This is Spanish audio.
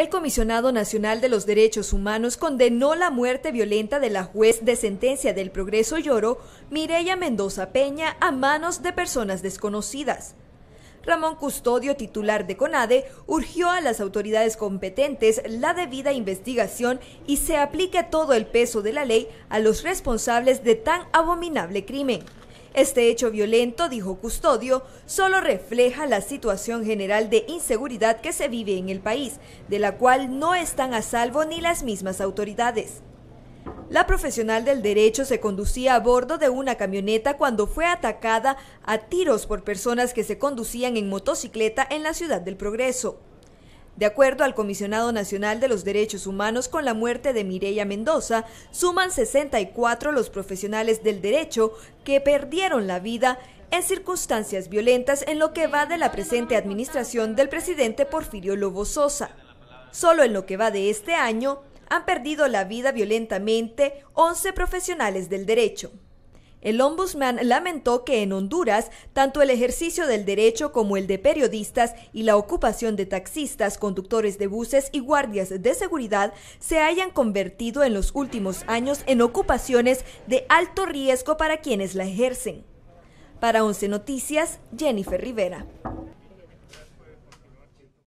El comisionado nacional de los derechos humanos condenó la muerte violenta de la juez de sentencia del Progreso Lloro, Mireya Mendoza Peña, a manos de personas desconocidas. Ramón Custodio, titular de CONADE, urgió a las autoridades competentes la debida investigación y se aplique todo el peso de la ley a los responsables de tan abominable crimen. Este hecho violento, dijo Custodio, solo refleja la situación general de inseguridad que se vive en el país, de la cual no están a salvo ni las mismas autoridades. La profesional del derecho se conducía a bordo de una camioneta cuando fue atacada a tiros por personas que se conducían en motocicleta en la ciudad del Progreso. De acuerdo al Comisionado Nacional de los Derechos Humanos, con la muerte de Mireya Mendoza, suman 64 los profesionales del derecho que perdieron la vida en circunstancias violentas en lo que va de la presente administración del presidente Porfirio Lobo Sosa. Solo en lo que va de este año han perdido la vida violentamente 11 profesionales del derecho. El ombudsman lamentó que en Honduras tanto el ejercicio del derecho como el de periodistas y la ocupación de taxistas, conductores de buses y guardias de seguridad se hayan convertido en los últimos años en ocupaciones de alto riesgo para quienes la ejercen. Para Once Noticias, Jennifer Rivera.